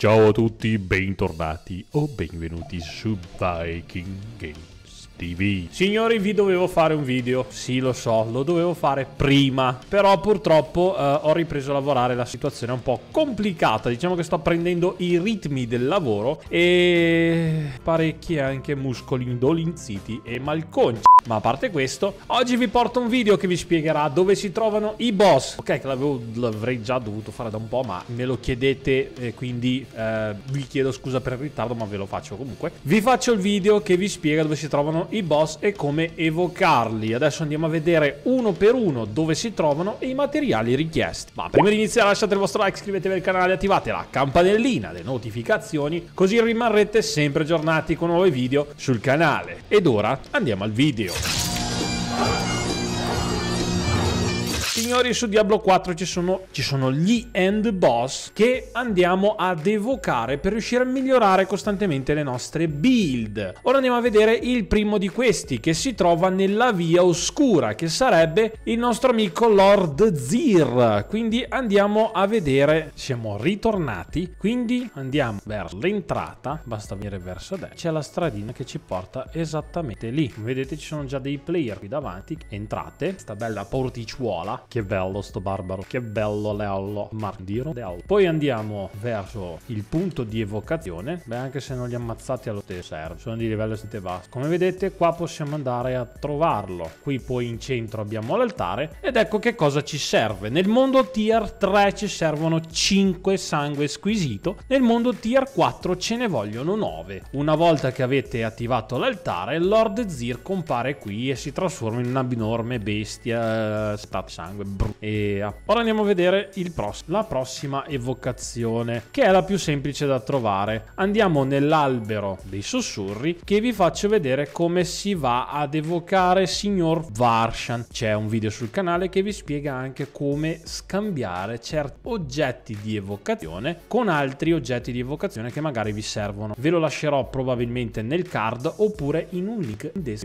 Ciao a tutti, bentornati o benvenuti su Viking Game. TV. Signori, vi dovevo fare un video. Sì, lo so, lo dovevo fare prima. Però purtroppo eh, ho ripreso a lavorare, la situazione è un po' complicata. Diciamo che sto prendendo i ritmi del lavoro e parecchi anche muscoli indolinziti e malconci. Ma a parte questo, oggi vi porto un video che vi spiegherà dove si trovano i boss. Ok, che l'avrei già dovuto fare da un po', ma me lo chiedete, eh, quindi eh, vi chiedo scusa per il ritardo, ma ve lo faccio comunque. Vi faccio il video che vi spiega dove si trovano i boss e come evocarli. Adesso andiamo a vedere uno per uno dove si trovano e i materiali richiesti. Ma prima di iniziare lasciate il vostro like, iscrivetevi al canale, attivate la campanellina, le notificazioni, così rimarrete sempre aggiornati con nuovi video sul canale. Ed ora andiamo al video signori su Diablo 4 ci sono, ci sono gli end boss che andiamo ad evocare per riuscire a migliorare costantemente le nostre build. Ora andiamo a vedere il primo di questi che si trova nella via oscura che sarebbe il nostro amico Lord Zir. Quindi andiamo a vedere, siamo ritornati, quindi andiamo verso l'entrata, basta venire verso destra, c'è la stradina che ci porta esattamente lì. Vedete ci sono già dei player qui davanti, entrate, sta bella porticciuola che che bello sto barbaro, che bello Leallo, Mardiro Leallo. Poi andiamo verso il punto di evocazione, beh anche se non li ammazzati allo te serve, sono di livello 7 basso. Come vedete qua possiamo andare a trovarlo, qui poi in centro abbiamo l'altare ed ecco che cosa ci serve. Nel mondo tier 3 ci servono 5 sangue squisito, nel mondo tier 4 ce ne vogliono 9. Una volta che avete attivato l'altare, Lord Zir compare qui e si trasforma in una enorme bestia eh, spat sangue brr. E ah, ora andiamo a vedere pross la prossima evocazione, che è la più semplice da trovare. Andiamo nell'albero dei sussurri che vi faccio vedere come si va ad evocare signor Varshan. C'è un video sul canale che vi spiega anche come scambiare certi oggetti di evocazione con altri oggetti di evocazione che magari vi servono. Ve lo lascerò probabilmente nel card oppure in un link in descrizione.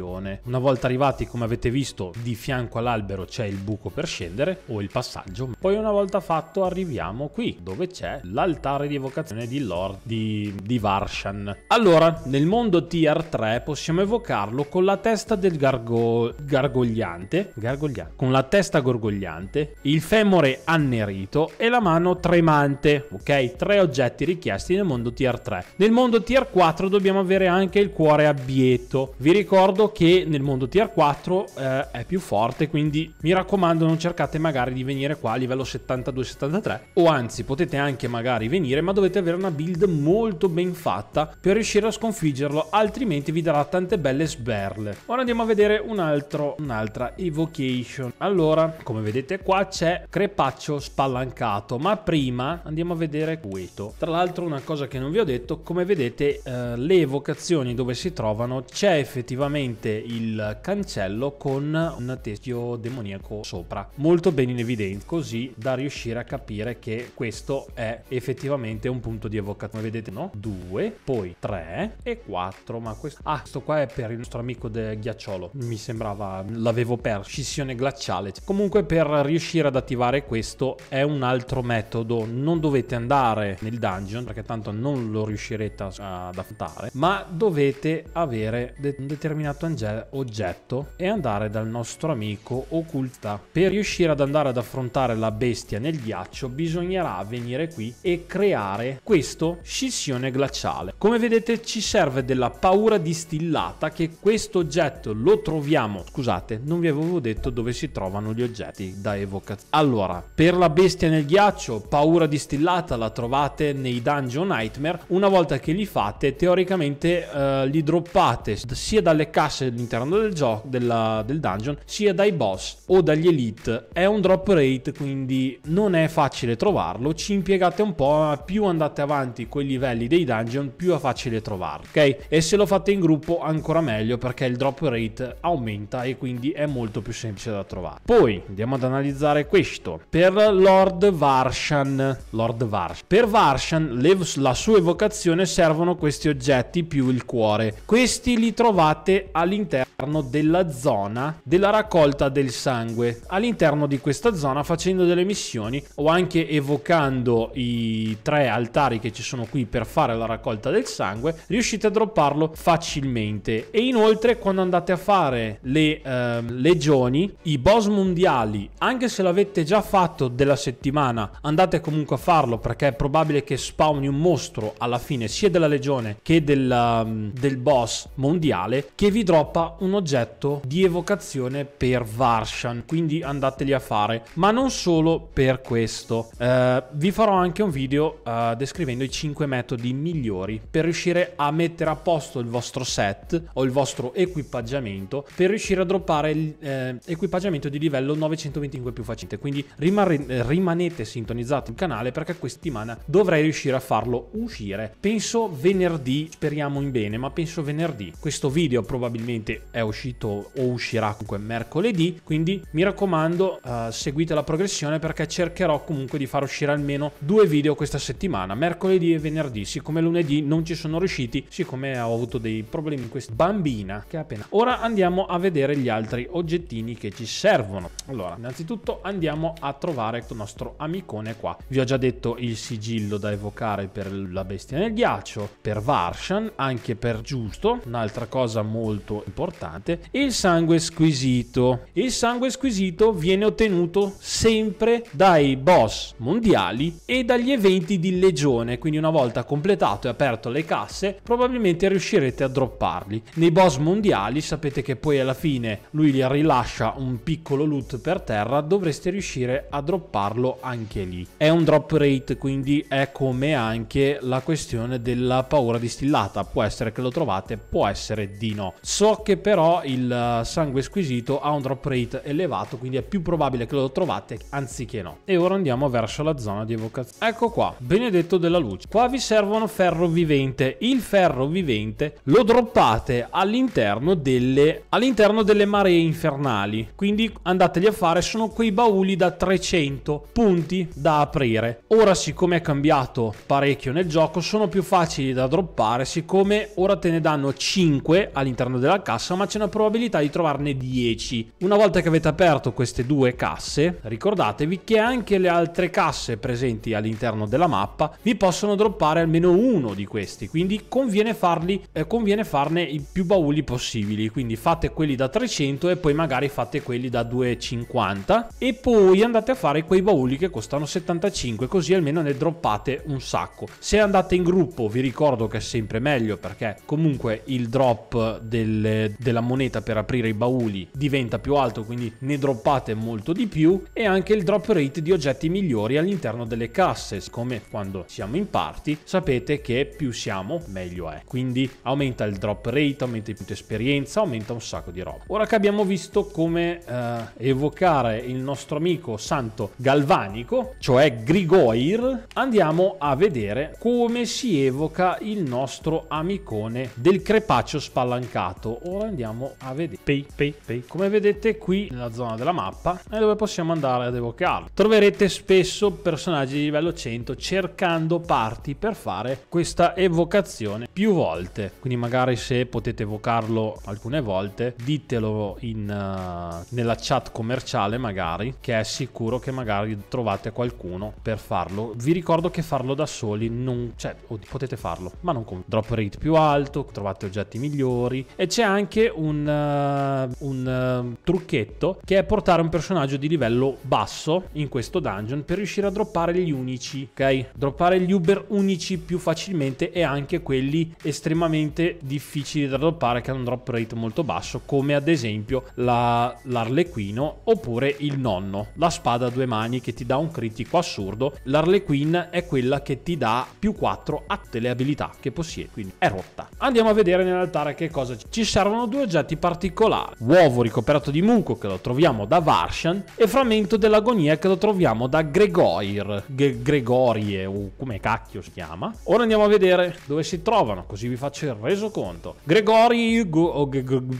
Una volta arrivati, come avete visto, di fianco all'albero c'è il buco per scendere scendere o il passaggio. Poi una volta fatto arriviamo qui dove c'è l'altare di evocazione di Lord di, di Varshan. Allora, nel mondo tier 3 possiamo evocarlo con la testa del gargo, gargogliante, gargogliante, con la testa gorgogliante, il femore annerito e la mano tremante, ok? Tre oggetti richiesti nel mondo tier 3. Nel mondo tier 4 dobbiamo avere anche il cuore abieto. Vi ricordo che nel mondo tier 4 eh, è più forte, quindi mi raccomando non cercate cercate magari di venire qua a livello 72-73 o anzi potete anche magari venire ma dovete avere una build molto ben fatta per riuscire a sconfiggerlo altrimenti vi darà tante belle sberle. Ora andiamo a vedere un altro, un'altra evocation. Allora come vedete qua c'è crepaccio spalancato ma prima andiamo a vedere Cueto. Tra l'altro una cosa che non vi ho detto come vedete eh, le evocazioni dove si trovano c'è effettivamente il cancello con un teschio demoniaco sopra. Molto molto bene in evidenza, così da riuscire a capire che questo è effettivamente un punto di evocazione. Come vedete, no? 2, poi 3 e 4, ma questo... Ah, questo qua è per il nostro amico del ghiacciolo. Mi sembrava, l'avevo perso, scissione glaciale. Comunque per riuscire ad attivare questo è un altro metodo, non dovete andare nel dungeon perché tanto non lo riuscirete ad affrontare, ma dovete avere un determinato oggetto e andare dal nostro amico occulta per riuscire riuscire ad andare ad affrontare la bestia nel ghiaccio bisognerà venire qui e creare questo scissione glaciale. Come vedete ci serve della paura distillata che questo oggetto lo troviamo, scusate non vi avevo detto dove si trovano gli oggetti da evocazione. Allora, per la bestia nel ghiaccio, paura distillata la trovate nei Dungeon Nightmare, una volta che li fate teoricamente eh, li droppate sia dalle casse all'interno del gioco, della, del dungeon, sia dai boss o dagli elite è un drop rate, quindi non è facile trovarlo. Ci impiegate un po', ma più andate avanti con i livelli dei dungeon, più è facile trovarlo, ok? E se lo fate in gruppo, ancora meglio perché il drop rate aumenta e quindi è molto più semplice da trovare. Poi andiamo ad analizzare questo. Per Lord Varshan, Lord Varshan. Per Varshan, le, la sua evocazione servono questi oggetti più il cuore. Questi li trovate all'interno della zona della raccolta del sangue all'interno all'interno di questa zona facendo delle missioni o anche evocando i tre altari che ci sono qui per fare la raccolta del sangue, riuscite a dropparlo facilmente. E inoltre quando andate a fare le eh, legioni, i boss mondiali, anche se l'avete già fatto della settimana, andate comunque a farlo perché è probabile che spawni un mostro alla fine sia della legione che del, ehm, del boss mondiale che vi droppa un oggetto di evocazione per Varshan. Quindi andate andateli a fare, ma non solo per questo. Eh, vi farò anche un video eh, descrivendo i 5 metodi migliori per riuscire a mettere a posto il vostro set o il vostro equipaggiamento per riuscire a droppare l'equipaggiamento eh, di livello 925 più facile. Quindi rimane, rimanete sintonizzati al canale perché questa settimana dovrei riuscire a farlo uscire. Penso venerdì, speriamo in bene, ma penso venerdì. Questo video probabilmente è uscito o uscirà comunque mercoledì, quindi mi raccomando uh, seguite la progressione perché cercherò comunque di far uscire almeno due video questa settimana, mercoledì e venerdì, siccome lunedì non ci sono riusciti, siccome ho avuto dei problemi in questa bambina che è appena... Ora andiamo a vedere gli altri oggettini che ci servono. Allora, innanzitutto andiamo a trovare il nostro amicone qua. Vi ho già detto il sigillo da evocare per la bestia nel ghiaccio, per Varshan, anche per Giusto, un'altra cosa molto importante, e il sangue squisito. Il sangue squisito viene viene ottenuto sempre dai boss mondiali e dagli eventi di legione, quindi una volta completato e aperto le casse probabilmente riuscirete a dropparli. Nei boss mondiali sapete che poi alla fine lui li rilascia un piccolo loot per terra, dovreste riuscire a dropparlo anche lì. È un drop rate, quindi è come anche la questione della paura distillata, può essere che lo trovate, può essere di no. So che però il eh, sangue squisito ha un drop rate elevato, quindi è più probabile probabile che lo trovate anziché no. E ora andiamo verso la zona di evocazione. Ecco qua, benedetto della luce. Qua vi servono ferro vivente. Il ferro vivente lo droppate all'interno delle, all'interno delle maree infernali. Quindi andateli a fare, sono quei bauli da 300 punti da aprire. Ora siccome è cambiato parecchio nel gioco, sono più facili da droppare, siccome ora te ne danno 5 all'interno della cassa, ma c'è una probabilità di trovarne 10. Una volta che avete aperto queste due due casse, ricordatevi che anche le altre casse presenti all'interno della mappa vi possono droppare almeno uno di questi, quindi conviene, farli, eh, conviene farne i più bauli possibili, quindi fate quelli da 300 e poi magari fate quelli da 250 e poi andate a fare quei bauli che costano 75, così almeno ne droppate un sacco. Se andate in gruppo vi ricordo che è sempre meglio perché comunque il drop del, della moneta per aprire i bauli diventa più alto, quindi ne droppate molto molto di più e anche il drop rate di oggetti migliori all'interno delle casse, come quando siamo in party sapete che più siamo meglio è, quindi aumenta il drop rate, aumenta i punti esperienza, aumenta un sacco di roba. Ora che abbiamo visto come eh, evocare il nostro amico santo galvanico, cioè Grigoir, andiamo a vedere come si evoca il nostro amicone del crepaccio spalancato. Ora andiamo a vedere. Pay, pay, pay. Come vedete qui nella zona della mappa e dove possiamo andare ad evocarlo. Troverete spesso personaggi di livello 100 cercando parti per fare questa evocazione più volte. Quindi magari se potete evocarlo alcune volte, ditelo in, uh, nella chat commerciale magari, che è sicuro che magari trovate qualcuno per farlo. Vi ricordo che farlo da soli non... cioè, oddio, potete farlo, ma non con drop rate più alto, trovate oggetti migliori e c'è anche un, uh, un uh, trucchetto che è portare un personaggio personaggio di livello basso in questo dungeon per riuscire a droppare gli unici, ok? Droppare gli Uber unici più facilmente e anche quelli estremamente difficili da droppare che hanno un drop rate molto basso, come ad esempio la, l'Arlequino oppure il nonno, la spada a due mani che ti dà un critico assurdo. L'Arlequin è quella che ti dà più 4 a tutte le abilità che possiede, quindi è rotta. Andiamo a vedere nell'altare che cosa ci servono due oggetti particolari. Uovo ricoperto di muco che lo troviamo da Var Martian e frammento dell'agonia che lo troviamo da Gregoir, G- Gregorie, o come cacchio si chiama. Ora andiamo a vedere dove si trovano, così vi faccio il resoconto. Gregori go,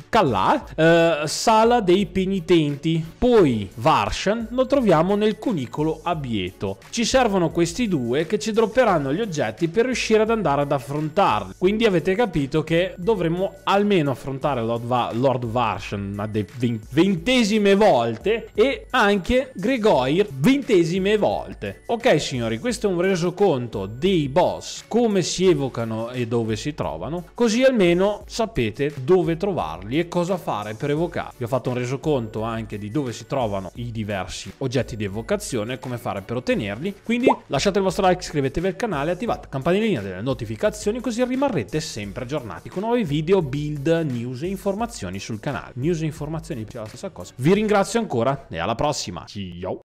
Callà, eh, Sala dei Penitenti, poi Varshan lo troviamo nel cunicolo abieto. Ci servono questi due che ci dropperanno gli oggetti per riuscire ad andare ad affrontarli. Quindi avete capito che dovremmo almeno affrontare Lord, Va- Lord Varshan a de- ventesime volte e anche Gregoi ventesime volte. Ok signori, questo è un resoconto dei boss, come si evocano e dove si trovano, così almeno sapete dove trovarli e cosa fare per evocarli. Vi ho fatto un resoconto anche di dove si trovano i diversi oggetti di evocazione, come fare per ottenerli, quindi lasciate il vostro like, iscrivetevi al canale, attivate la campanellina delle notificazioni così rimarrete sempre aggiornati con nuovi video, build, news e informazioni sul canale. News e informazioni, è la stessa cosa. Vi ringrazio ancora e alla prossima. Ciao.